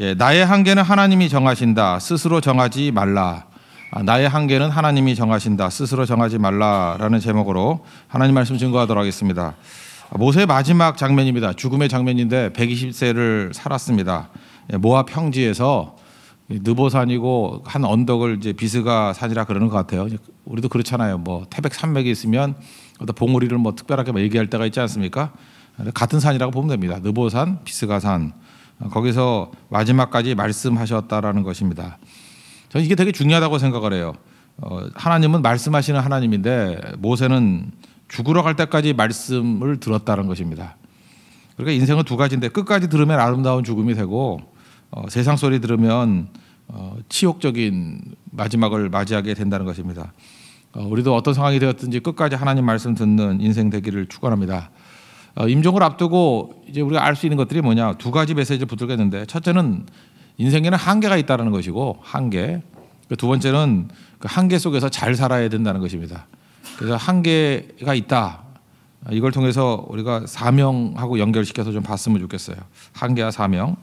예, 나의 한계는 하나님이 정하신다. 스스로 정하지 말라. 아, 나의 한계는 하나님이 정하신다. 스스로 정하지 말라라는 제목으로 하나님 말씀 증거하도록 하겠습니다. 모세 마지막 장면입니다. 죽음의 장면인데 120세를 살았습니다. 예, 모압 평지에서 느보산이고 한 언덕을 이제 비스가 산이라 그러는 것 같아요. 우리도 그렇잖아요. 뭐 태백 산맥에 있으면 어떤 봉우리를 뭐 특별하게 뭐 얘기할 때가 있지 않습니까? 네, 같은 산이라고 보면 됩니다. 느보산, 비스가 산. 거기서 마지막까지 말씀하셨다라는 것입니다. 저는 이게 되게 중요하다고 생각을 해요. 어, 하나님은 말씀하시는 하나님인데 모세는 죽으러 갈 때까지 말씀을 들었다는 것입니다. 그러니까 인생은 두 가지인데 끝까지 들으면 아름다운 죽음이 되고 어, 세상 소리 들으면 어, 치욕적인 마지막을 맞이하게 된다는 것입니다. 어, 우리도 어떤 상황이 되었든지 끝까지 하나님 말씀 듣는 인생 되기를 축원합니다. 어, 임종을 앞두고 이제 우리가 알 수 있는 것들이 뭐냐 두 가지 메시지를 붙들겠는데 첫째는 인생에는 한계가 있다는 것이고 한계 그 두 번째는 그 한계 속에서 잘 살아야 된다는 것입니다. 그래서 한계가 있다. 이걸 통해서 우리가 사명하고 연결시켜서 좀 봤으면 좋겠어요. 한계와 사명.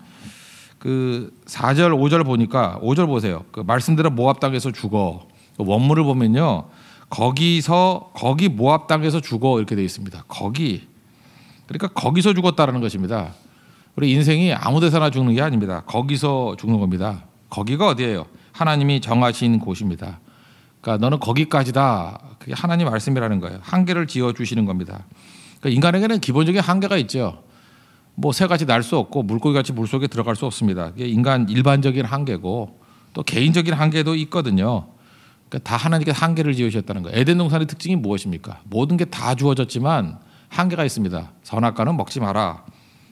그 4절, 5절 보니까 5절 보세요. 그 말씀대로 모압 당에서 죽어. 그 원문을 보면요. 거기서 거기 모압 당에서 죽어 이렇게 되어 있습니다. 거기 그러니까 거기서 죽었다라는 것입니다. 우리 인생이 아무 데서나 죽는 게 아닙니다. 거기서 죽는 겁니다. 거기가 어디예요? 하나님이 정하신 곳입니다. 그러니까 너는 거기까지다. 그게 하나님 말씀이라는 거예요. 한계를 지어 주시는 겁니다. 그러니까 인간에게는 기본적인 한계가 있죠. 뭐 새같이 날 수 없고 물고기같이 물 속에 들어갈 수 없습니다. 이게 인간 일반적인 한계고 또 개인적인 한계도 있거든요. 그러니까 다하나님께 한계를 지으셨다는 거예요. 에덴 동산의 특징이 무엇입니까? 모든 게 다 주어졌지만 한계가 있습니다. 선악과는 먹지 마라.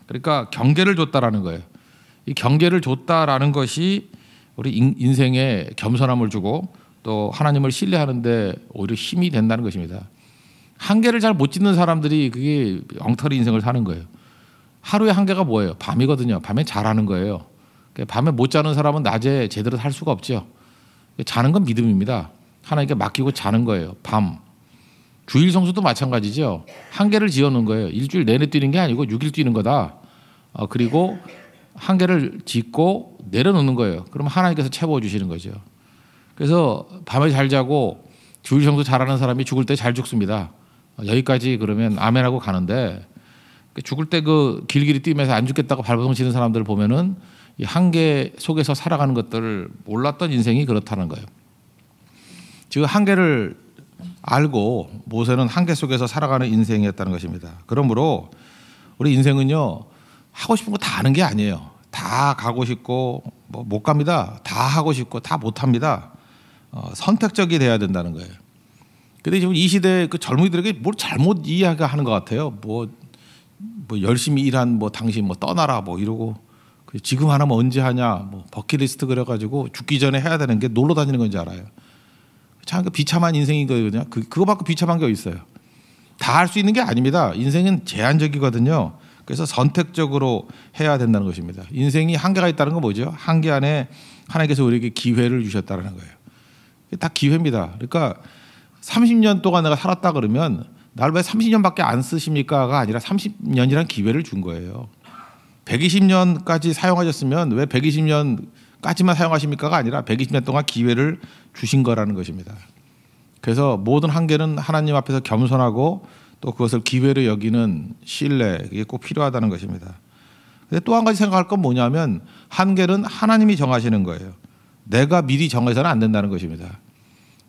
그러니까 경계를 줬다라는 거예요. 이 경계를 줬다라는 것이 우리 인생에 겸손함을 주고 또 하나님을 신뢰하는데 오히려 힘이 된다는 것입니다. 한계를 잘 못 짓는 사람들이 그게 엉터리 인생을 사는 거예요. 하루의 한계가 뭐예요? 밤이거든요. 밤에 잘하는 거예요. 그러니까 밤에 못 자는 사람은 낮에 제대로 살 수가 없죠. 자는 건 믿음입니다. 하나님께 맡기고 자는 거예요. 밤. 주일 성수도 마찬가지죠. 한 개를 지어 놓은 거예요. 일주일 내내 뛰는 게 아니고 6일 뛰는 거다. 어, 그리고 한 개를 짓고 내려놓는 거예요. 그럼 하나님께서 채워 주시는 거죠. 그래서 밤에 잘 자고 주일 성수 잘하는 사람이 죽을 때 잘 죽습니다. 어, 여기까지 그러면 아멘하고 가는데 그 죽을 때 그 길길이 뛰면서 안 죽겠다고 발버둥 치는 사람들을 보면은 이 한계 속에서 살아가는 것들을 몰랐던 인생이 그렇다는 거예요. 지금 한계를 알고 모세는 한계 속에서 살아가는 인생이었다는 것입니다. 그러므로 우리 인생은요 하고 싶은 거 다 하는 게 아니에요. 다 가고 싶고 뭐 못 갑니다. 다 하고 싶고 다 못 합니다. 어, 선택적이 돼야 된다는 거예요. 근데 지금 이 시대 그 젊은이들에게 뭘 잘못 이해하는 것 같아요. 뭐, 뭐 열심히 일한 뭐 당신 뭐 떠나라 뭐 이러고 그 지금 하나면 뭐 언제 하냐 뭐 버킷리스트 그래가지고 죽기 전에 해야 되는 게 놀러 다니는 건지 알아요. 참 비참한 인생이거든요. 그, 그거밖에 비참한 게 있어요. 다 할 수 있는 게 아닙니다. 인생은 제한적이거든요. 그래서 선택적으로 해야 된다는 것입니다. 인생이 한계가 있다는 건 뭐죠? 한계 안에 하나님께서 우리에게 기회를 주셨다는 거예요. 다 기회입니다. 그러니까 30년 동안 내가 살았다 그러면 날왜 30년밖에 안 쓰십니까가 아니라 30년이란 기회를 준 거예요. 120년까지 사용하셨으면 왜 120년 까지만 사용하십니까가 아니라 120년 동안 기회를 주신 거라는 것입니다. 그래서 모든 한계는 하나님 앞에서 겸손하고 또 그것을 기회로 여기는 신뢰 이게 꼭 필요하다는 것입니다. 근데 또 한 가지 생각할 건 뭐냐면 한계는 하나님이 정하시는 거예요. 내가 미리 정해서는 안 된다는 것입니다.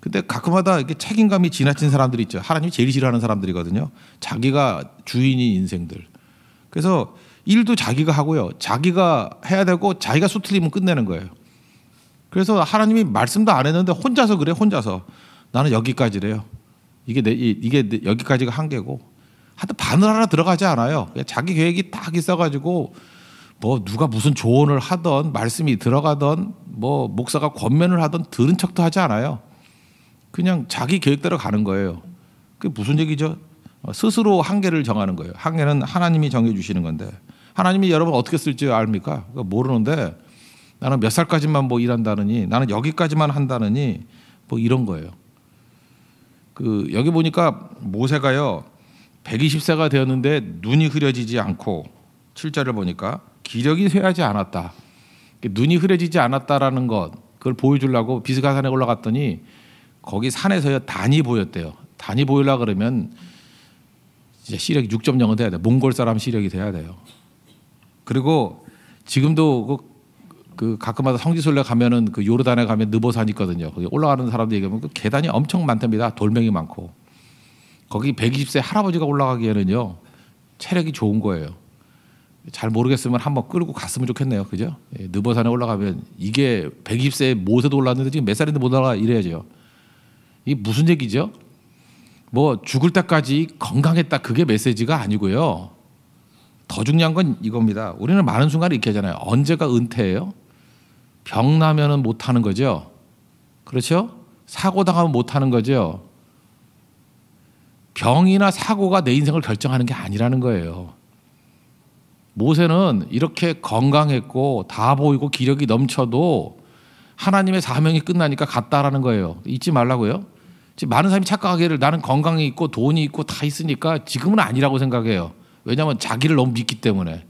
근데 가끔마다 이렇게 책임감이 지나친 사람들이 있죠. 하나님이 제일 싫어하는 사람들이거든요. 자기가 주인인 인생들. 그래서 일도 자기가 하고요. 자기가 해야 되고 자기가 수틀리면 끝내는 거예요. 그래서 하나님이 말씀도 안 했는데 혼자서 그래 혼자서 나는 여기까지래요. 이게 내, 이게 내, 여기까지가 한계고 하여튼 바늘 하나 들어가지 않아요. 자기 계획이 딱 있어가지고 뭐 누가 무슨 조언을 하던 말씀이 들어가던 뭐 목사가 권면을 하던 들은 척도 하지 않아요. 그냥 자기 계획대로 가는 거예요. 그게 무슨 얘기죠? 어, 스스로 한계를 정하는 거예요. 한계는 하나님이 정해 주시는 건데. 하나님이 여러분 어떻게 쓸지 압니까? 모르는데 나는 몇 살까지만 뭐 일한다느니 나는 여기까지만 한다느니 뭐 이런 거예요. 그 여기 보니까 모세가요 120세가 되었는데 눈이 흐려지지 않고 7절을 보니까 기력이 쇠하지 않았다. 눈이 흐려지지 않았다라는 것 그걸 보여주려고 비스가 산에 올라갔더니 거기 산에서요 단이 보였대요. 단이 보이려 그러면 이제 시력이 6.0은 돼야 돼. 몽골 사람 시력이 돼야 돼요. 그리고 지금도 그, 그 가끔마다 성지순례 가면은 그 요르단에 가면 느보산 있거든요. 거기 올라가는 사람들 얘기하면 그 계단이 엄청 많답니다. 돌멩이 많고 거기 120세 할아버지가 올라가기에는요 체력이 좋은 거예요. 잘 모르겠으면 한번 끌고 갔으면 좋겠네요. 그죠? 예, 느보산에 올라가면 이게 120세 모세도 올랐는데 지금 몇 살인데 못 올라가 이래야죠. 이게 무슨 얘기죠? 뭐 죽을 때까지 건강했다 그게 메시지가 아니고요. 더 중요한 건 이겁니다. 우리는 많은 순간에 이렇게 하잖아요. 언제가 은퇴예요? 병 나면은 못 하는 거죠. 그렇죠? 사고 당하면 못 하는 거죠. 병이나 사고가 내 인생을 결정하는 게 아니라는 거예요. 모세는 이렇게 건강했고 다 보이고 기력이 넘쳐도 하나님의 사명이 끝나니까 갔다라는 거예요. 잊지 말라고요. 지금 많은 사람이 착각하기를 나는 건강이 있고 돈이 있고 다 있으니까 지금은 아니라고 생각해요. 왜냐하면 자기를 너무 믿기 때문에.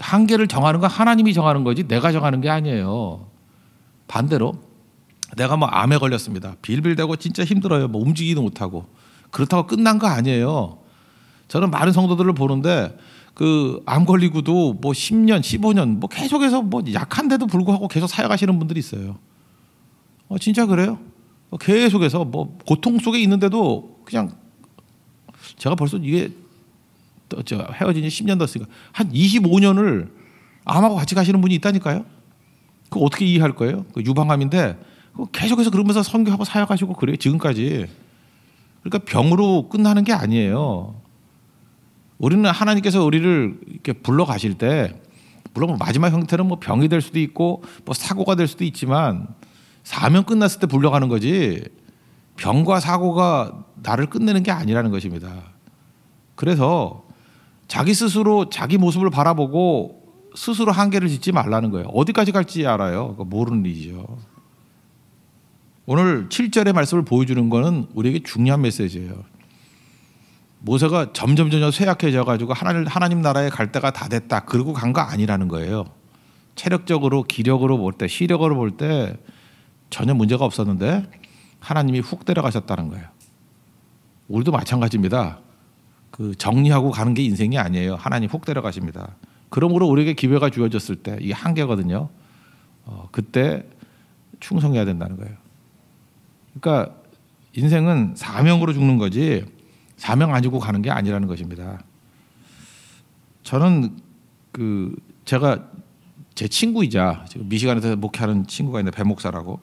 한계를 정하는 건 하나님이 정하는 거지 내가 정하는 게 아니에요. 반대로 내가 뭐 암에 걸렸습니다. 빌빌대고 진짜 힘들어요. 뭐 움직이도 못하고 그렇다고 끝난 거 아니에요. 저는 많은 성도들을 보는데 그 암 걸리고도 뭐 10년, 15년 뭐 계속해서 뭐 약한데도 불구하고 계속 사역하시는 분들이 있어요. 어, 진짜 그래요? 어, 계속해서 뭐 고통 속에 있는데도 그냥 제가 벌써 이게 저 헤어진 지 10년 됐으니까 한 25년을 암하고 같이 가시는 분이 있다니까요. 그 어떻게 이해할 거예요? 그 유방암인데 계속해서 그러면서 선교하고 사역하시고 그래요. 지금까지. 그러니까 병으로 끝나는 게 아니에요. 우리는 하나님께서 우리를 이렇게 불러 가실 때 물론 마지막 형태는 뭐 병이 될 수도 있고 뭐 사고가 될 수도 있지만 사명 끝났을 때 불러가는 거지 병과 사고가 나를 끝내는 게 아니라는 것입니다. 그래서 자기 스스로 자기 모습을 바라보고 스스로 한계를 짓지 말라는 거예요. 어디까지 갈지 알아요. 모르는 일이죠. 오늘 7절의 말씀을 보여주는 것은 우리에게 중요한 메시지예요. 모세가 점점 점점 쇠약해져 가지고 하나님, 하나님 나라에 갈 때가 다 됐다. 그러고 간 거 아니라는 거예요. 체력적으로 기력으로 볼 때, 시력으로 볼 때 전혀 문제가 없었는데 하나님이 훅 데려가셨다는 거예요. 우리도 마찬가지입니다. 그 정리하고 가는 게 인생이 아니에요. 하나님 훅 데려가십니다. 그러므로 우리에게 기회가 주어졌을 때 이게 한계거든요. 어, 그때 충성해야 된다는 거예요. 그러니까 인생은 사명으로 죽는 거지 사명 안지고 가는 게 아니라는 것입니다. 저는 그 제가 제 친구이자 미시간에서 목회하는 친구가 있는데 배 목사라고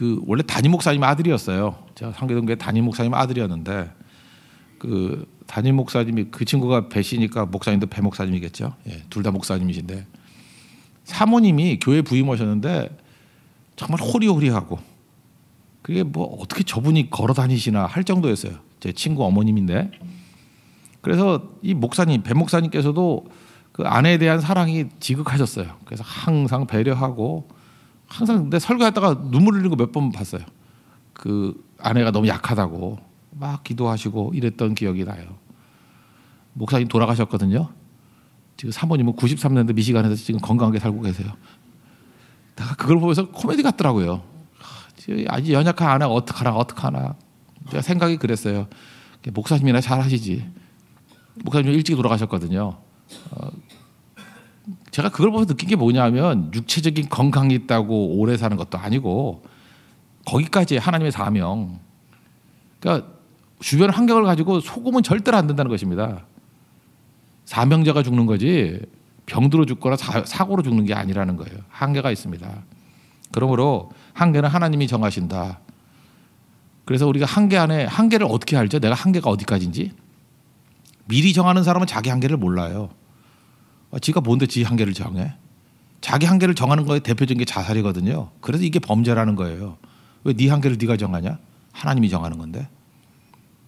그 원래 단임 목사님 아들이었어요. 제가 상계동교회 담임 목사님 아들이었는데 그 담임 목사님이 그 친구가 배시니까 목사님도 배 목사님이겠죠. 예, 둘다 목사님이신데 사모님이 교회 부임하셨는데 정말 호리호리하고 그게 뭐 어떻게 저분이 걸어 다니시나 할 정도였어요. 제 친구 어머님인데 그래서 이 목사님 배 목사님께서도 그 아내에 대한 사랑이 지극하셨어요. 그래서 항상 배려하고 항상 근데 설교하다가 눈물 흘리는 거몇 번 봤어요. 그 아내가 너무 약하다고 막 기도하시고 이랬던 기억이 나요. 목사님 돌아가셨거든요. 지금 사모님은 9 3년도 미시간에서 지금 건강하게 살고 계세요. 내가 그걸 보면서 코미디 같더라고요. 아주 연약한 아내가 어떡하나 어떡하나. 제가 생각이 그랬어요. 목사님이나 잘 하시지. 목사님 일찍 돌아가셨거든요. 어, 제가 그걸 보면서 느낀 게 뭐냐면 육체적인 건강이 있다고 오래 사는 것도 아니고 거기까지 하나님의 사명. 그러니까 주변 환경을 가지고 소금은 절대로 안 된다는 것입니다. 사명자가 죽는 거지 병들어 죽거나 사, 고로 죽는 게 아니라는 거예요. 한계가 있습니다. 그러므로 한계는 하나님이 정하신다. 그래서 우리가 한계 안에 한계를 어떻게 알죠? 내가 한계가 어디까지인지 미리 정하는 사람은 자기 한계를 몰라요. 아, 지가 뭔데 지 한계를 정해? 자기 한계를 정하는 거에 대표적인 게 자살이거든요. 그래서 이게 범죄라는 거예요. 왜 네 한계를 네가 정하냐? 하나님이 정하는 건데.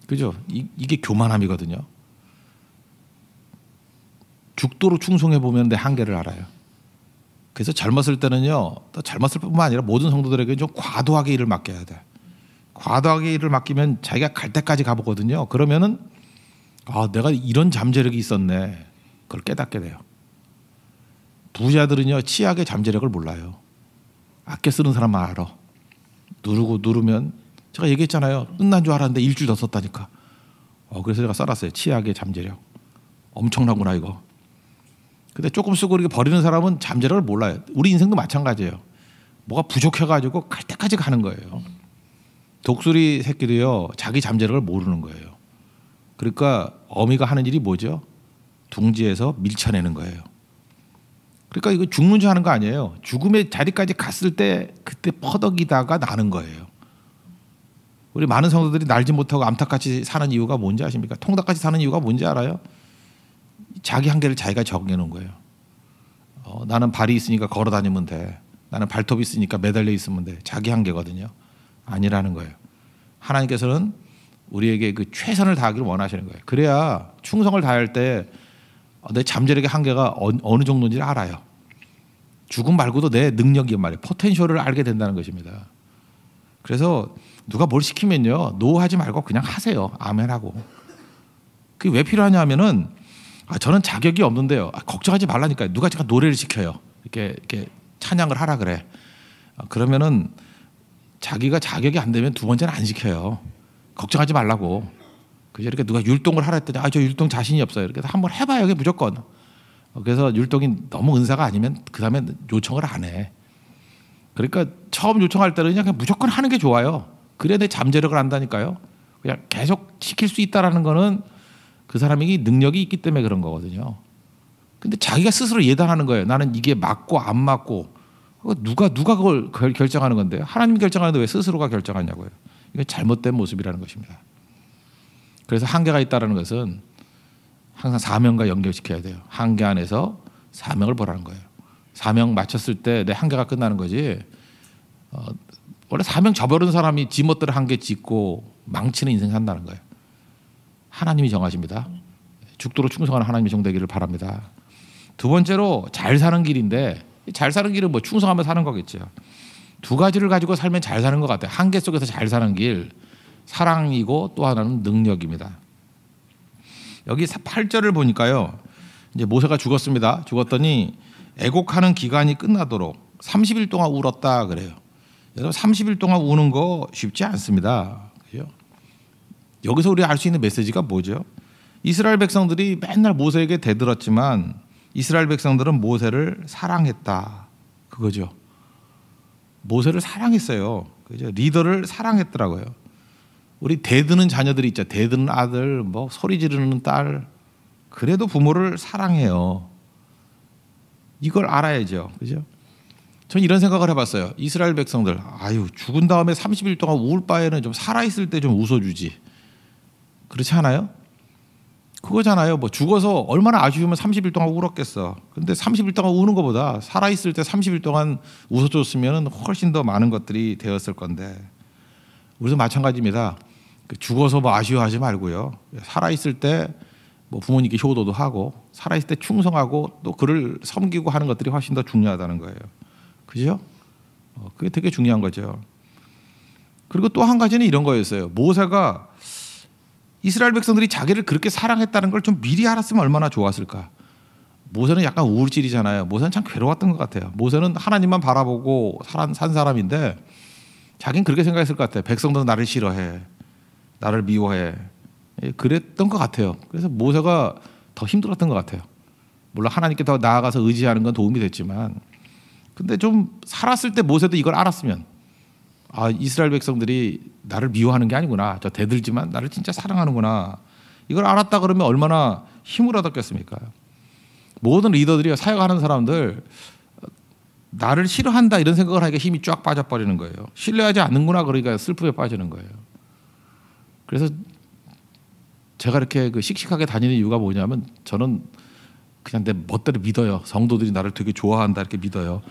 그죠? 이, 이게 교만함이거든요. 죽도록 충성해 보면 내 한계를 알아요. 그래서 젊었을 때는요, 또 젊었을 뿐만 아니라 모든 성도들에게 좀 과도하게 일을 맡겨야 돼. 과도하게 일을 맡기면 자기가 갈 때까지 가보거든요. 그러면은 아, 내가 이런 잠재력이 있었네. 그걸 깨닫게 돼요. 부자들은요 치약의 잠재력을 몰라요. 아껴 쓰는 사람만 알아. 누르고 누르면 제가 얘기했잖아요. 끝난 줄 알았는데 일주일 더 썼다니까. 어, 그래서 제가 써놨어요. 치약의 잠재력. 엄청나구나 이거. 근데 조금 쓰고 이렇게 버리는 사람은 잠재력을 몰라요. 우리 인생도 마찬가지예요. 뭐가 부족해가지고 갈 때까지 가는 거예요. 독수리 새끼도요 자기 잠재력을 모르는 거예요. 그러니까 어미가 하는 일이 뭐죠? 둥지에서 밀쳐내는 거예요. 그러니까 이거 죽는 줄아는거 아니에요. 죽음의 자리까지 갔을 때 그때 퍼덕이다가 나는 거예요. 우리 많은 성도들이 날지 못하고 암탉같이 사는 이유가 뭔지 아십니까? 통닭같이 사는 이유가 뭔지 알아요? 자기 한계를 자기가 정해 놓은 거예요. 어, 나는 발이 있으니까 걸어 다니면 돼. 나는 발톱이 있으니까 매달려 있으면 돼. 자기 한계거든요. 아니라는 거예요. 하나님께서는 우리에게 그 최선을 다하기를 원하시는 거예요. 그래야 충성을 다할 때 어, 내 잠재력의 한계가 어, 느 정도인지를 알아요. 죽음 말고도 내 능력이 말이에요. 포텐셜을 알게 된다는 것입니다. 그래서 누가 뭘 시키면요. 노하지 말고 그냥 하세요. 아멘하고. 그게 왜 필요하냐 하면은 아, 저는 자격이 없는데요. 아, 걱정하지 말라니까요. 누가 제가 노래를 시켜요. 이렇게, 이렇게 찬양을 하라 그래. 아, 그러면은 자기가 자격이 안 되면 두 번째는 안 시켜요. 걱정하지 말라고. 그죠? 이렇게 누가 율동을 하라 했더니 아저 율동 자신이 없어요. 이렇게 한번 해봐요. 이게 무조건. 그래서 율동이 너무 은사가 아니면 그 다음에 요청을 안 해. 그러니까 처음 요청할 때는 그냥, 그냥 무조건 하는 게 좋아요. 그래야 내 잠재력을 안다니까요. 그냥 계속 시킬 수 있다라는 거는 그사람이 능력이 있기 때문에 그런 거거든요. 근데 자기가 스스로 예단하는 거예요. 나는 이게 맞고 안 맞고 누가 누가 그걸 결정하는 건데요. 하나님 결정하는데 왜 스스로가 결정하냐고요. 이게 잘못된 모습이라는 것입니다. 그래서 한계가 있다는 라 것은 항상 사명과 연결시켜야 돼요. 한계 안에서 사명을 보라는 거예요. 사명 마쳤을 때 내 한계가 끝나는 거지. 어, 원래 사명 저버른 사람이 지멋대로 한계 짓고 망치는 인생 산다는 거예요. 하나님이 정하십니다. 죽도록 충성하는 하나님이 정되기를 바랍니다. 두 번째로 잘 사는 길인데 잘 사는 길은 뭐 충성하며 사는 거겠죠. 두 가지를 가지고 살면 잘 사는 것 같아요. 한계 속에서 잘 사는 길, 사랑이고 또 하나는 능력입니다. 여기 8절을 보니까요. 이제 모세가 죽었습니다. 죽었더니 애곡하는 기간이 끝나도록 30일 동안 울었다 그래요. 여러분 30일 동안 우는 거 쉽지 않습니다. 그죠? 여기서 우리가 알 수 있는 메시지가 뭐죠? 이스라엘 백성들이 맨날 모세에게 대들었지만 이스라엘 백성들은 모세를 사랑했다. 그거죠. 모세를 사랑했어요. 그죠? 리더를 사랑했더라고요. 우리 대드는 자녀들이 있죠. 대드는 아들, 뭐 소리 지르는 딸. 그래도 부모를 사랑해요. 이걸 알아야죠. 그죠? 전 이런 생각을 해봤어요. 이스라엘 백성들, 아유, 죽은 다음에 30일 동안 우울 바에는 좀 살아있을 때 좀 웃어주지. 그렇지 않아요? 그거잖아요. 뭐 죽어서 얼마나 아쉬우면 30일 동안 울었겠어. 근데 30일 동안 우는 것보다 살아있을 때 30일 동안 웃어줬으면 훨씬 더 많은 것들이 되었을 건데. 우리도 마찬가지입니다. 그 죽어서 뭐 아쉬워하지 말고요. 살아있을 때 뭐 부모님께 효도도 하고 살아있을 때 충성하고 또 그를 섬기고 하는 것들이 훨씬 더 중요하다는 거예요. 그죠? 어, 그게 되게 중요한 거죠. 그리고 또 한 가지는 이런 거였어요. 모세가 이스라엘 백성들이 자기를 그렇게 사랑했다는 걸 좀 미리 알았으면 얼마나 좋았을까. 모세는 약간 우울질이잖아요. 모세는 참 괴로웠던 것 같아요. 모세는 하나님만 바라보고 산, 사람인데 자기는 그렇게 생각했을 것 같아요. 백성들은 나를 싫어해. 나를 미워해. 예, 그랬던 것 같아요. 그래서 모세가 더 힘들었던 것 같아요. 물론 하나님께 더 나아가서 의지하는 건 도움이 됐지만, 근데 좀 살았을 때 모세도 이걸 알았으면, 아 이스라엘 백성들이 나를 미워하는 게 아니구나. 저 대들지만 나를 진짜 사랑하는구나. 이걸 알았다 그러면 얼마나 힘을 얻었겠습니까? 모든 리더들이 사역하는 사람들 나를 싫어한다 이런 생각을 하니까 힘이 쫙 빠져버리는 거예요. 신뢰하지 않는구나 그러니까 슬픔에 빠지는 거예요. 그래서 제가 이렇게 그 씩씩하게 다니는 이유가 뭐냐면 저는 그냥 내 멋대로 믿어요. 성도들이 나를 되게 좋아한다 이렇게 믿어요.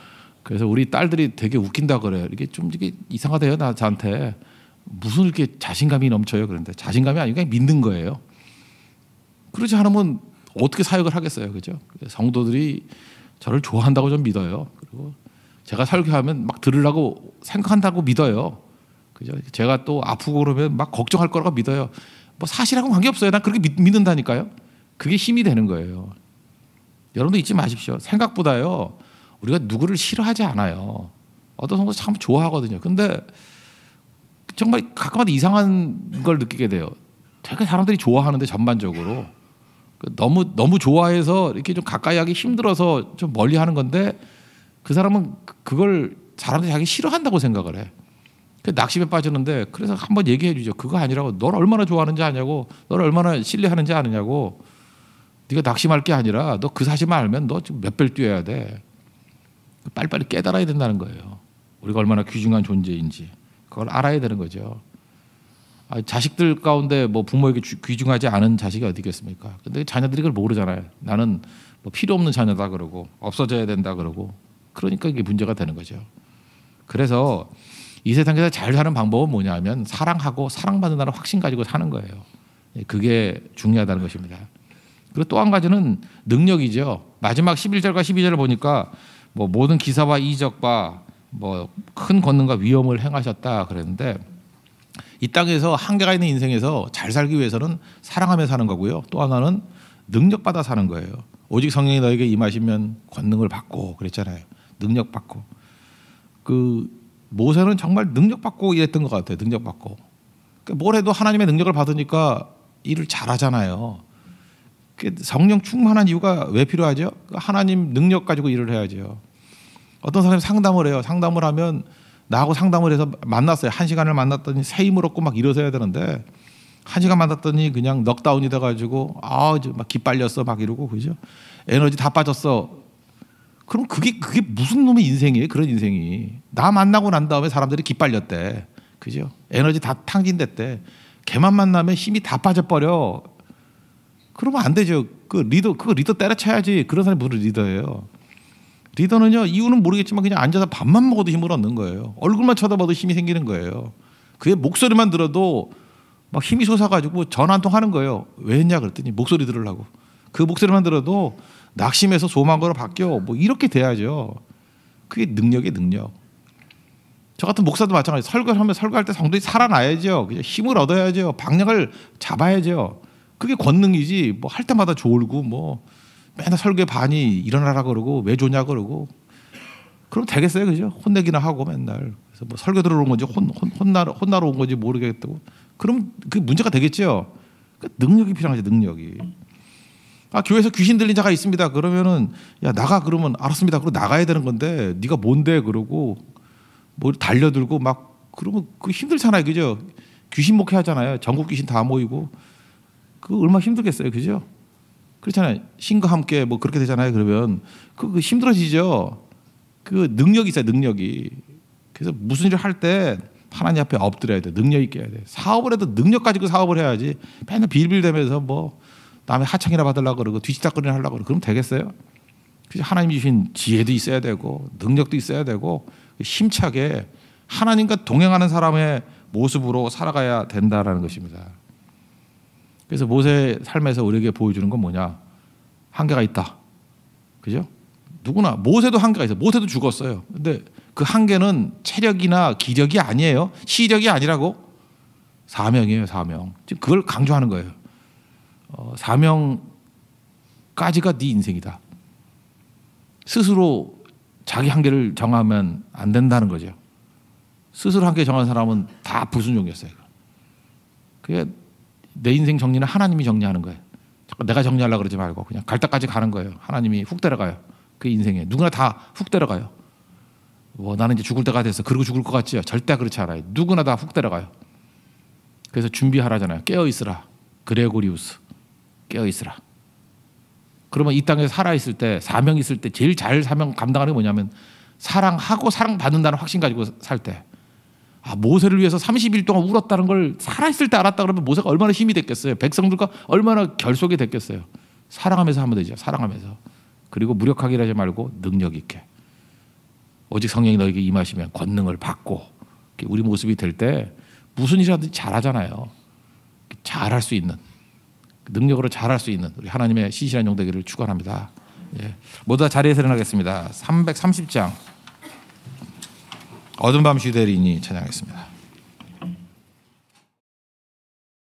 그래서 우리 딸들이 되게 웃긴다 그래요. 이게 좀 이게 이상하대요 나한테 무슨 이렇게 자신감이 넘쳐요. 그런데 자신감이 아니고 그냥 믿는 거예요. 그러지 않으면 어떻게 사역을 하겠어요, 그죠? 성도들이 저를 좋아한다고 좀 믿어요. 그리고 제가 설교하면 막 들으려고 생각한다고 믿어요. 그죠? 제가 또 아프고 그러면 막 걱정할 거라고 믿어요. 뭐 사실하고 관계없어요. 난 그렇게 믿, 는다니까요 그게 힘이 되는 거예요. 여러분도 잊지 마십시오. 생각보다요. 우리가 누구를 싫어하지 않아요. 어떤 성도 참 좋아하거든요. 근데 정말 가끔마다 이상한 걸 느끼게 돼요. 되게 사람들이 좋아하는데 전반적으로 그 너무 너무 좋아해서 이렇게 좀 가까이 하기 힘들어서 좀 멀리 하는 건데 그 사람은 그, 그걸 사람들이 자기 싫어한다고 생각을 해. 그 낙심에 빠지는데 그래서 한번 얘기해 주죠. 그거 아니라고 너를 얼마나 좋아하는지 아냐고 너를 얼마나 신뢰하는지 아느냐고 네가 낙심할 게 아니라 너 그 사실만 알면 너 지금 몇별 뛰어야 돼. 빨리빨리 깨달아야 된다는 거예요. 우리가 얼마나 귀중한 존재인지 그걸 알아야 되는 거죠. 아, 자식들 가운데 뭐 부모에게 귀중하지 않은 자식이 어디 있겠습니까? 근데 자녀들이 그걸 모르잖아요. 나는 뭐 필요 없는 자녀다 그러고 없어져야 된다 그러고 그러니까 이게 문제가 되는 거죠. 그래서 이 세상에서 잘 사는 방법은 뭐냐면 사랑하고 사랑받는다는 확신 가지고 사는 거예요. 예, 그게 중요하다는 것입니다. 그리고 또 한 가지는 능력이죠. 마지막 11절과 12절을 보니까 뭐 모든 기사와 이적과 뭐 큰 권능과 위험을 행하셨다 그랬는데 이 땅에서 한계가 있는 인생에서 잘 살기 위해서는 사랑하며 사는 거고요. 또 하나는 능력 받아 사는 거예요. 오직 성령이 너에게 임하시면 권능을 받고 그랬잖아요. 능력 받고 그 모세는 정말 능력받고 이랬던 것 같아요. 능력받고. 그러니까 뭘 해도 하나님의 능력을 받으니까 일을 잘하잖아요. 성령 충만한 이유가 왜 필요하죠? 하나님 능력 가지고 일을 해야죠. 어떤 사람이 상담을 해요. 상담을 하면 나하고 상담을 해서 만났어요. 한 시간을 만났더니 새 힘을 얻고 막이러셔야 되는데 한 시간 만났더니 그냥 넉다운이 돼가지고 아막 기빨렸어 막 이러고 그죠? 에너지 다 빠졌어 그럼 그게 그게 무슨 놈의 인생이에요? 그런 인생이 나 만나고 난 다음에 사람들이 기빨렸대, 그죠? 에너지 다 탕진됐대. 걔만 만나면 힘이 다 빠져버려. 그러면 안 되죠. 그 리더 그 리더 때려쳐야지. 그런 사람이 무슨 리더예요? 리더는요 이유는 모르겠지만 그냥 앉아서 밥만 먹어도 힘을 얻는 거예요. 얼굴만 쳐다봐도 힘이 생기는 거예요. 그의 목소리만 들어도 막 힘이 솟아가지고 전화 한통 하는 거예요. 왜 했냐 그랬더니 목소리 들으려고. 그 목소리만 들어도 낙심해서 소망으로 바뀌어 뭐 이렇게 돼야죠. 그게 능력의 능력. 저 같은 목사도 마찬가지. 설교하면 를 설교할 때 성도들이 살아나야죠. 그냥 힘을 얻어야죠. 방향을 잡아야죠. 그게 권능이지. 뭐 할 때마다 졸고 뭐 맨날 설교에 반이 일어나라 그러고 왜좋냐 그러고. 그럼 되겠어요, 그죠? 혼내기나 하고 맨날. 그래서 뭐 설교 들어온 건지 혼, 혼 혼나러 혼나러 온 건지 모르겠다고. 그럼 그 문제가 되겠죠. 그러니까 능력이 필요하죠, 능력이. 아 교회에서 귀신 들린 자가 있습니다. 그러면은 야 나가 그러면 알았습니다. 그리고 나가야 되는 건데 네가 뭔데 그러고 뭐 달려들고 막 그러면 그 힘들잖아요, 그죠? 귀신 목회 하잖아요. 전국 귀신 다 모이고 그 얼마 나 힘들겠어요, 그죠? 그렇잖아요. 신과 함께 뭐 그렇게 되잖아요. 그러면 그, 그 힘들어지죠. 그 능력이 있어요, 능력이. 그래서 무슨 일을 할 때 하나님 앞에 엎드려야 돼, 능력 있게 해야 돼. 사업을 해도 능력 가지고 사업을 해야지. 맨날 빌빌대면서 뭐 남의 하창이라 받으려고 그러고 뒤치다거리나 하려고 그러고 그럼 되겠어요? 하나님 주신 지혜도 있어야 되고 능력도 있어야 되고 힘차게 하나님과 동행하는 사람의 모습으로 살아가야 된다라는 것입니다. 그래서 모세 삶에서 우리에게 보여주는 건 뭐냐? 한계가 있다. 그죠? 누구나 모세도 한계가 있어. 모세도 죽었어요. 근데 그 한계는 체력이나 기력이 아니에요. 시력이 아니라고 사명이에요, 사명. 지금 그걸 강조하는 거예요. 어, 사명까지가 네 인생이다. 스스로 자기 한계를 정하면 안 된다는 거죠. 스스로 한계 정한 사람은 다 불순종이었어요. 그게 내 인생 정리는 하나님이 정리하는 거예요. 자꾸 내가 정리하려 고 그러지 말고 그냥 갈 때까지 가는 거예요. 하나님이 훅 데려가요. 그 인생에 누구나 다 훅 데려가요. 뭐 나는 이제 죽을 때가 돼서 그러고 죽을 것 같지요. 절대 그렇지 않아요. 누구나 다 훅 데려가요. 그래서 준비하라잖아요. 깨어 있으라. 그레고리우스. 깨어 있으라. 그러면 이 땅에 살아 있을 때 사명 있을 때 제일 잘 사명 감당하는 게 뭐냐면 사랑하고 사랑받는다는 확신 가지고 살 때. 아, 모세를 위해서 30일 동안 울었다는 걸 살아있을 때 알았다 그러면 모세가 얼마나 힘이 됐겠어요. 백성들과 얼마나 결속이 됐겠어요. 사랑하면서 하면 되죠. 사랑하면서. 그리고 무력하게 하지 말고 능력 있게. 오직 성령이 너에게 임하시면 권능을 받고 우리 모습이 될 때 무슨 일이라든지 잘하잖아요. 잘할 수 있는. 능력으로 잘할 수 있는 우리 하나님의 신실한 용 되기를 축원합니다. 예. 모두 다 자리에서 일어나겠습니다. 330장 어두밤 쉬되리니 찬양했습니다.